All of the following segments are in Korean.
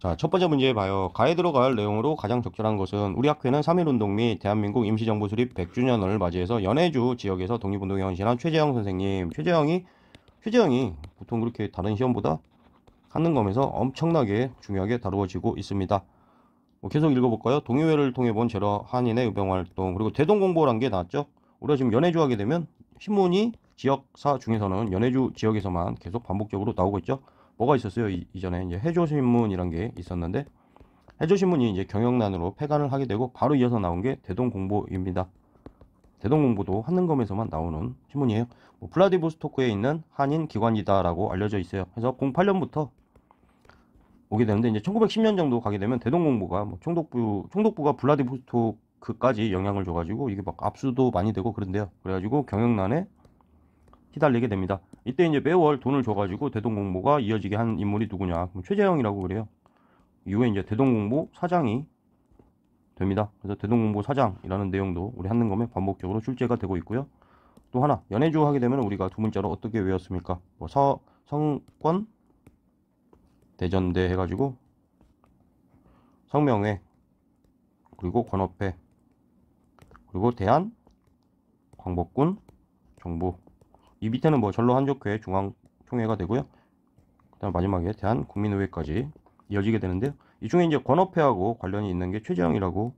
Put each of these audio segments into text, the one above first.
자, 첫 번째 문제 봐요. 가에 들어갈 내용으로 가장 적절한 것은 우리 학회는 3.1운동 및 대한민국 임시정부 수립 100주년을 맞이해서 연해주 지역에서 독립운동에 헌신한 최재형 선생님. 최재형이, 최재형이 보통 그렇게 다른 시험보다 하는 검에서 엄청나게 중요하게 다루어지고 있습니다. 뭐 계속 읽어볼까요? 동의회를 통해 본 제러 한인의 의병활동, 그리고 대동공보란 게 나왔죠? 우리가 지금 연해주 하게 되면 신문이 지역사 중에서는 연해주 지역에서만 계속 반복적으로 나오고 있죠? 뭐가 있었어요 이, 전에 이제 해조신문이란 게 있었는데 해조신문이 이제 경영난으로 폐간을 하게 되고 바로 이어서 나온 게 대동공보입니다. 대동공보도 한능검에서만 나오는 신문이에요. 뭐 블라디보스토크에 있는 한인 기관이다라고 알려져 있어요. 그래서 08년부터 오게 되는데 이제 1910년 정도 가게 되면 대동공보가 뭐 총독부 총독부가 블라디보스토크까지 영향을 줘가지고 이게 막 압수도 많이 되고 그런데요. 그래가지고 경영난에 시달리게 됩니다. 이때 이제 매월 돈을 줘가지고 대동공모가 이어지게 한 인물이 누구냐? 최재형이라고 그래요. 이후에 이제 대동공모 사장이 됩니다. 그래서 대동공모 사장이라는 내용도 우리 한능검에 반복적으로 출제가 되고 있고요. 또 하나 연애주 하게 되면 우리가 두 문자로 어떻게 외웠습니까? 뭐 서, 성권 대전대 해가지고 성명회 그리고 권업회 그리고 대한 광복군 정부 이 밑에는 뭐 전로 한족회 중앙총회가 되고요. 그다음 마지막에 대한 국민의회까지 이어지게 되는데요. 이 중에 이제 권업회하고 관련이 있는 게 최재형이라고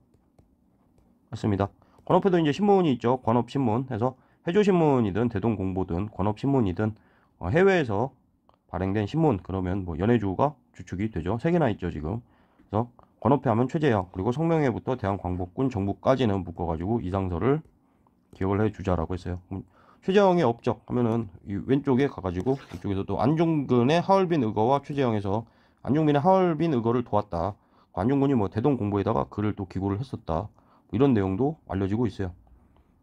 했습니다. 권업회도 이제 신문이 있죠. 권업신문 해서 해조신문이든 대동공보든 권업신문이든 어, 해외에서 발행된 신문 그러면 뭐연예주가 주축이 되죠. 세 개나 있죠 지금. 그래서 권업회 하면 최재형 그리고 성명회부터 대한광복군 정부까지는 묶어가지고 이상설를 기억을 해주자라고 했어요. 최재형의 업적 하면은 왼쪽에 가가지고 이쪽에서 도안중근의 하얼빈 의거와 최재형에서 안중민의 하얼빈 의거를 도왔다. 그 안중근이뭐 대동 공보에다가 글을 또 기고를 했었다. 뭐 이런 내용도 알려지고 있어요.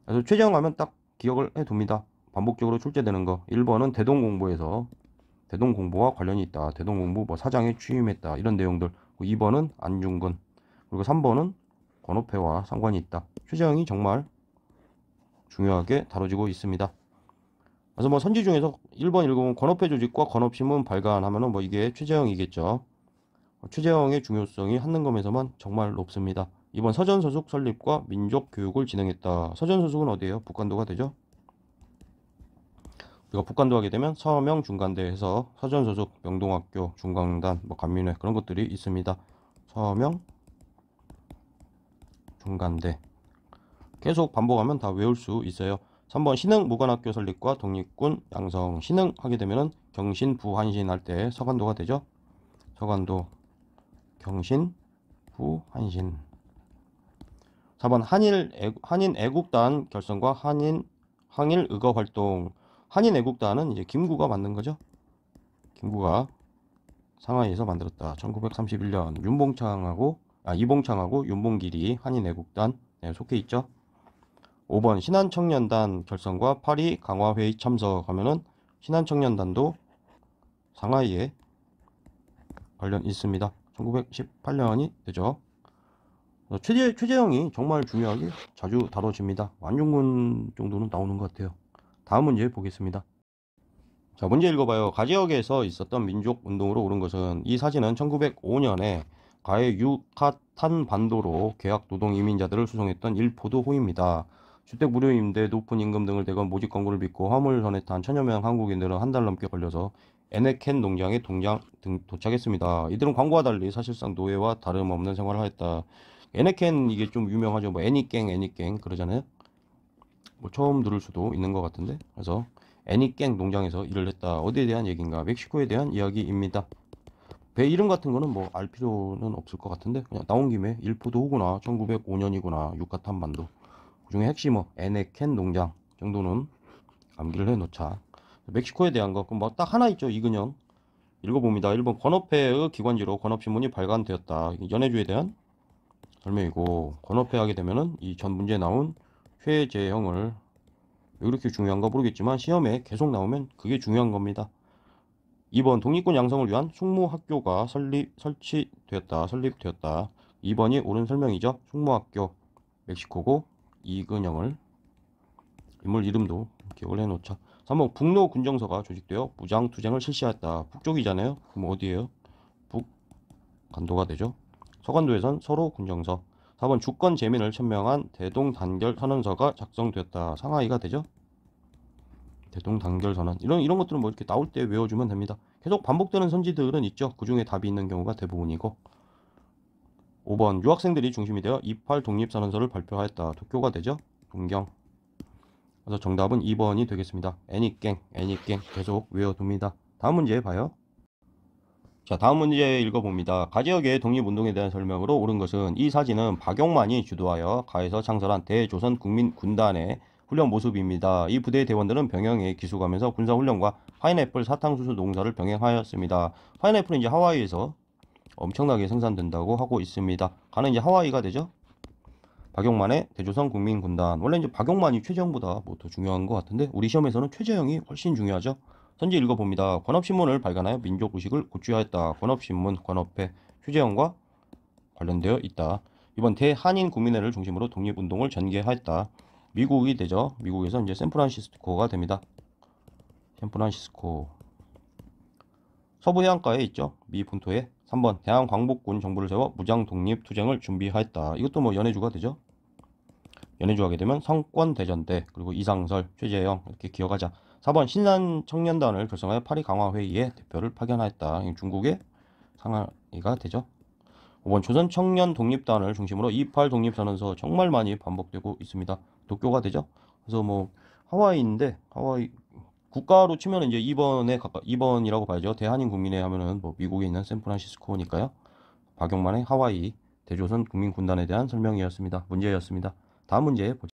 그래서 최재형 하면 딱 기억을 해둡니다. 반복적으로 출제되는 거. 1번은 대동 공보에서 대동 공보와 관련이 있다. 대동 공보 뭐 사장에 취임했다. 이런 내용들. 2번은 안중근. 그리고 3번은 권호패와 상관이 있다. 최재형이 정말 중요하게 다뤄지고 있습니다. 그래서 뭐 선지 중에서 1번 읽으면 건업회 조직과 건업신문 발간하면은 뭐 이게 최재형이겠죠. 최재형의 중요성이 한능검에서만 정말 높습니다. 이번 서전 소속 설립과 민족 교육을 진행했다. 서전 소속은 어디예요? 북한도가 되죠. 우리가 북한도 하게 되면 서명 중간대에서 서전 소속 명동학교 중강단 뭐 간민회 그런 것들이 있습니다. 서명 중간대 계속 반복하면 다 외울 수 있어요. 3번 신흥 무관학교 설립과 독립군 양성 신흥 하게 되면은 경신 부한신 할 때 서간도가 되죠. 서간도 경신 부한신 4번 한일 애, 한인 애국단 결성과 한인 항일 의거 활동 한인 애국단은 이제 김구가 만든 거죠. 김구가 상하이에서 만들었다. 1931년 윤봉창하고 아 이봉창하고 윤봉길이 한인 애국단 네, 속해 있죠. 5번 신한청년단 결성과 파리 강화회의 참석하면은 신한청년단도 상하이에 관련 있습니다. 1918년이 되죠. 어, 최재, 최재형이 정말 중요하게 자주 다뤄집니다. 완중군 정도는 나오는 것 같아요. 다음 문제 보겠습니다. 자, 문제 읽어봐요. 가지역에서 있었던 민족운동으로 오른 것은 이 사진은 1905년에 가해 유카탄 반도로 계약 노동 이민자들을 수송했던 일포도 호입니다. 주택 무료 임대, 높은 임금 등을 대건 모집 광고를 믿고 화물을 전했던 천여 명 한국인들은 한 달 넘게 걸려서 에네켄 농장에 동장, 등, 도착했습니다. 이들은 광고와 달리 사실상 노예와 다름없는 생활을 하였다. 에네켄 이게 좀 유명하죠. 뭐 애니깽, 애니깽 그러잖아요. 뭐 처음 들을 수도 있는 것 같은데. 그래서 애니깽 농장에서 일을 했다. 어디에 대한 얘기인가? 멕시코에 대한 이야기입니다. 배 이름 같은 거는 뭐 알 필요는 없을 것 같은데 그냥 나온 김에 일포도 호구나 1905년이구나 유카탄반도 그중에 핵심어 에네켄 뭐 농장 정도는 암기를 해놓자 멕시코에 대한 것 그럼 뭐딱 하나 있죠 이근영 읽어봅니다 1번 건업회의 기관지로 건업신문이 발간되었다 연해주에 대한 설명이고 건업회 하게 되면은 이 전 문제에 나온 최재형을 왜 이렇게 중요한가 모르겠지만 시험에 계속 나오면 그게 중요한 겁니다 2번 독립군 양성을 위한 숙모학교가 설립 설치되었다 설립되었다 2번이 옳은 설명이죠 숙모학교 멕시코고 이근영을 인물 이름도 기억을 해놓자 3번 북로 군정서가 조직되어 무장투쟁을 실시했다 북쪽이잖아요 그럼 어디에요 북간도가 되죠 서간도에선 서로 군정서 4번 주권 재민을 천명한 대동단결 선언서가 작성되었다 상하이가 되죠 대동단결 선언 이런 이런 것들은 뭐 이렇게 나올 때 외워주면 됩니다 계속 반복되는 선지들은 있죠 그 중에 답이 있는 경우가 대부분이고 5번 유학생들이 중심이 되어 28 독립선언서를 발표하였다. 도쿄가 되죠? 동경. 그래서 정답은 2번이 되겠습니다. 애니깽, 애니깽 계속 외워둡니다. 다음 문제 봐요. 자 다음 문제 읽어봅니다. 가지역의 독립운동에 대한 설명으로 옳은 것은 이 사진은 박용만이 주도하여 가에서 창설한 대조선 국민군단의 훈련 모습입니다. 이 부대의 대원들은 병영에 기수하면서 군사훈련과 파인애플 사탕수수 농사를 병행하였습니다. 파인애플은 이제 하와이에서 엄청나게 생산된다고 하고 있습니다. 가는 이제 하와이가 되죠. 박용만의 대조선 국민군단. 원래 이제 박용만이 최재형보다 뭐 더 중요한 것 같은데 우리 시험에서는 최재형이 훨씬 중요하죠. 선지 읽어봅니다. 권업신문을 발간하여 민족 의식을 고취하였다. 권업신문, 권업회, 최재형과 관련되어 있다. 이번 대한인 국민회를 중심으로 독립운동을 전개하였다. 미국이 되죠. 미국에서 이제 샌프란시스코가 됩니다. 샌프란시스코 서부 해안가에 있죠. 미 본토에 3번 대한 광복군 정부를 세워 무장 독립 투쟁을 준비하였다. 이것도 뭐 연해주가 되죠. 연해주 하게 되면 성권 대전때 그리고 이상설 최재영 이렇게 기억하자. 4번 신란 청년단을 결성하여 파리 강화 회의에 대표를 파견하였다. 중국의 상하이가 되죠. 5번 조선 청년 독립단을 중심으로 28 독립선언서 정말 많이 반복되고 있습니다. 도쿄가 되죠. 그래서 뭐 하와이인데 하와이 국가로 치면 이제 2번에 가까 2번이라고 봐야죠. 대한인 국민회 하면은 뭐 미국에 있는 샌프란시스코니까요. 박용만의 하와이 대조선 국민군단에 대한 설명이었습니다. 문제였습니다. 다음 문제 보죠.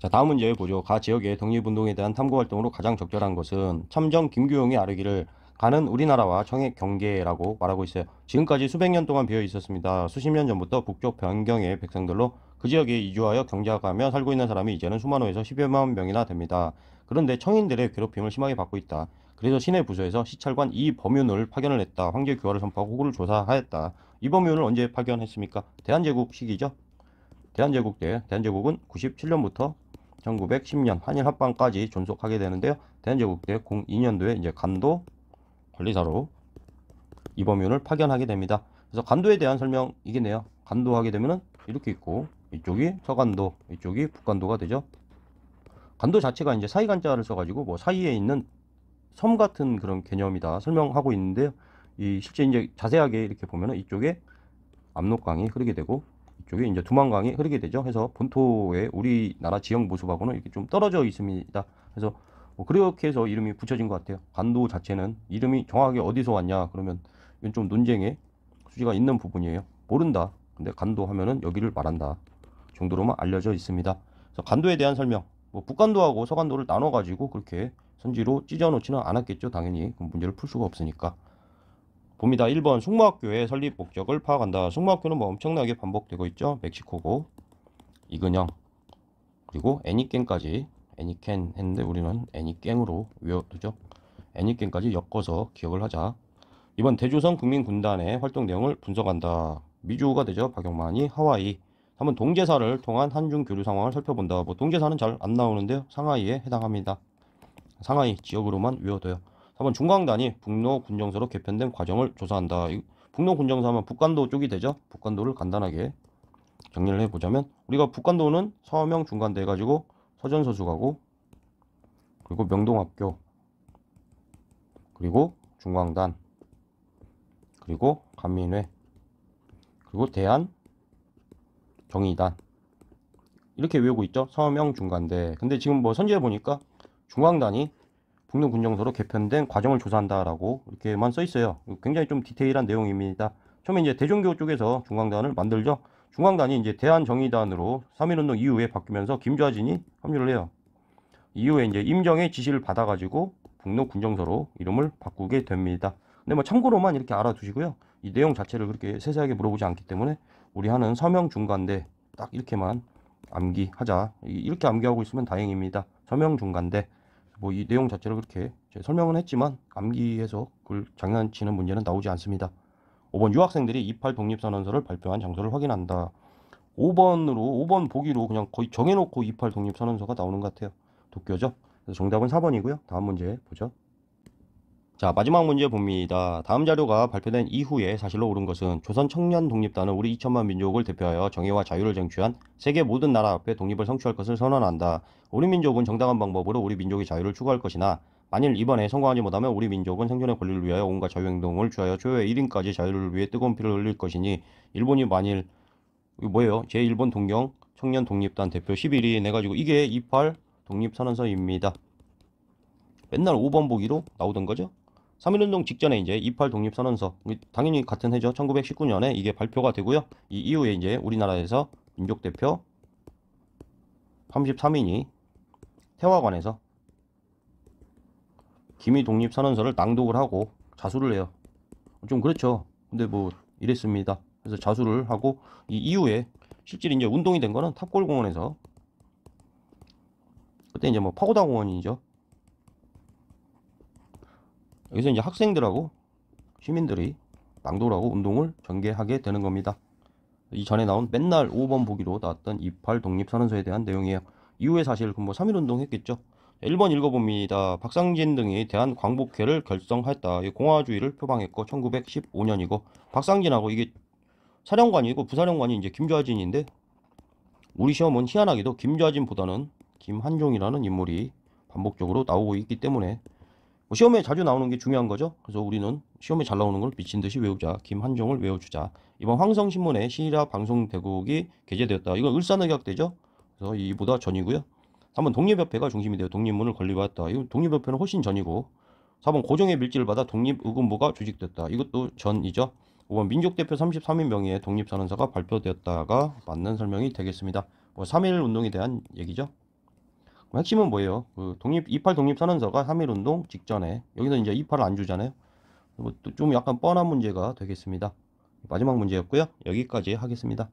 자, 다음 문제 보죠. 가 지역의 독립운동에 대한 탐구 활동으로 가장 적절한 것은 참정 김규용이 아르기를 가는 우리나라와 청해 경계라고 말하고 있어요. 지금까지 수백 년 동안 비어 있었습니다. 수십 년 전부터 북쪽 변경의 백성들로 그 지역에 이주하여 경작하며 살고 있는 사람이 이제는 수만 호에서 십여만 명이나 됩니다. 그런데 청인들의 괴롭힘을 심하게 받고 있다. 그래서 시내 부서에서 시찰관 이 범윤을 파견을 했다. 황제 교화를 선포하고 호구를 조사하였다. 이 범윤을 언제 파견했습니까? 대한제국 시기죠. 대한제국 때 대한제국은 97년부터 1910년 한일 합방까지 존속하게 되는데요. 대한제국 때 02년도에 이제 간도 관리사로 이 범윤을 파견하게 됩니다. 그래서 간도에 대한 설명 이겠네요 간도하게 되면 이렇게 있고 이쪽이 서간도, 이쪽이 북간도가 되죠. 간도 자체가 이제 사이 간자를 써가지고 뭐 사이에 있는 섬 같은 그런 개념이다 설명하고 있는데 이 실제 이제 자세하게 이렇게 보면 이쪽에 압록강이 흐르게 되고 이쪽에 이제 두만강이 흐르게 되죠. 그래서 본토의 우리나라 지형 모습하고는 이렇게 좀 떨어져 있습니다. 그래서 뭐 그렇게 해서 이름이 붙여진 것 같아요. 간도 자체는 이름이 정확하게 어디서 왔냐 그러면 이건 좀 논쟁의 수지가 있는 부분이에요. 모른다. 근데 간도 하면은 여기를 말한다 정도로만 알려져 있습니다. 그래서 간도에 대한 설명 뭐 북간도하고 서간도를 나눠가지고 그렇게 선지로 찢어놓지는 않았겠죠. 당연히 그 문제를 풀 수가 없으니까. 봅니다. 1번 숙모학교의 설립 목적을 파악한다. 숙모학교는 뭐 엄청나게 반복되고 있죠. 멕시코고 이근영 그리고 애니캔까지 애니캔 했는데 우리는 애니깽으로 외워두죠. 애니캔까지 엮어서 기억을 하자. 이번 대조선 국민군단의 활동 내용을 분석한다. 미주가 되죠. 박영만이 하와이 한번 동제사를 통한 한중 교류 상황을 살펴본다. 뭐 동제사는 잘 안 나오는데요. 상하이에 해당합니다. 상하이 지역으로만 외워둬요. 3번 중광단이 북로 군정서로 개편된 과정을 조사한다. 북로 군정서 하면 북간도 쪽이 되죠. 북간도를 간단하게 정리를 해보자면 우리가 북간도는 서명 중간대 해가지고 서전서수가고 그리고 명동학교 그리고 중광단 그리고 감민회 그리고 대한 정의단 이렇게 외우고 있죠 서명 중간대 근데 지금 뭐 선지에 보니까 중앙단이 북능군정서로 개편된 과정을 조사한다라고 이렇게만 써 있어요 굉장히 좀 디테일한 내용입니다 처음에 이제 대중교 쪽에서 중앙단을 만들죠 중앙단이 이제 대한정의단으로 3.1운동 이후에 바뀌면서 김좌진이 합류를 해요 이후에 이제 임정의 지시를 받아가지고 북능군정서로 이름을 바꾸게 됩니다 근데 뭐 참고로만 이렇게 알아두시고요 이 내용 자체를 그렇게 세세하게 물어보지 않기 때문에 우리 하는 서명 중간대 딱 이렇게만 암기하자 이렇게 암기하고 있으면 다행입니다 서명 중간대 뭐 이 내용 자체를 그렇게 설명은 했지만 암기해서 그걸 장난치는 문제는 나오지 않습니다 5번 유학생들이 28 독립선언서를 발표한 장소를 확인한다 5번으로 5번 보기로 그냥 거의 정해놓고 28 독립선언서가 나오는 것 같아요 도쿄죠 정답은 4번이고요 다음 문제 보죠 자 마지막 문제 봅니다. 다음 자료가 발표된 이후에 사실로 옳은 것은 조선 청년 독립단은 우리 2천만 민족을 대표하여 정의와 자유를 쟁취한 세계 모든 나라 앞에 독립을 성취할 것을 선언한다. 우리 민족은 정당한 방법으로 우리 민족의 자유를 추구할 것이나 만일 이번에 성공하지 못하면 우리 민족은 생존의 권리를 위하여 온갖 자유행동을 취하여 최후의 1인까지 자유를 위해 뜨거운 피를 흘릴 것이니 일본이 만일 뭐예요? 제1번 동경 청년 독립단 대표 11위 내가지고 이게 28 독립선언서입니다. 맨날 5번 보기로 나오던 거죠? 3.1운동 직전에 이제 28 독립선언서 당연히 같은 해죠. 1919년에 이게 발표가 되고요. 이 이후에 이제 우리나라에서 민족대표 33인이 태화관에서 기미 독립선언서를 낭독을 하고 자수를 해요. 좀 그렇죠. 근데 뭐 이랬습니다. 그래서 자수를 하고 이 이후에 실질 이제 운동이 된 거는 탑골공원에서 그때 이제 뭐 파고다 공원이죠. 여기서 이제 학생들하고 시민들이 낭독하고 운동을 전개하게 되는 겁니다. 이전에 나온 맨날 5번 보기로 나왔던 이팔 독립선언서에 대한 내용이에요. 이후에 사실 그 뭐3.1 운동 했겠죠. 1번 읽어봅니다. 박상진 등이 대한 광복회를 결성했다. 공화주의를 표방했고 1915년이고 박상진하고 이게 사령관이고 부사령관이 이제 김좌진인데 우리 시험은 희한하게도 김좌진보다는 김한종이라는 인물이 반복적으로 나오고 있기 때문에 뭐 시험에 자주 나오는 게 중요한 거죠. 그래서 우리는 시험에 잘 나오는 걸 미친 듯이 외우자. 김한종을 외워주자. 이번 황성신문에 이라 방송대국이 게재되었다. 이건 을산의학대죠. 그래서 이보다 전이고요. 3번 독립협회가 중심이 돼요. 독립문을 건립하였다 이건 독립협회는 훨씬 전이고. 4번 고종의 밀지를 받아 독립의군부가 조직됐다. 이것도 전이죠. 5번 민족대표 33인 명의의 독립선언서가 발표되었다가 맞는 설명이 되겠습니다. 뭐3.1 운동에 대한 얘기죠. 핵심은 뭐예요? 그 독립 28 독립 선언서가 3일 운동 직전에 여기서 이제 28을 안 주잖아요. 뭐 좀 약간 뻔한 문제가 되겠습니다. 마지막 문제였고요. 여기까지 하겠습니다.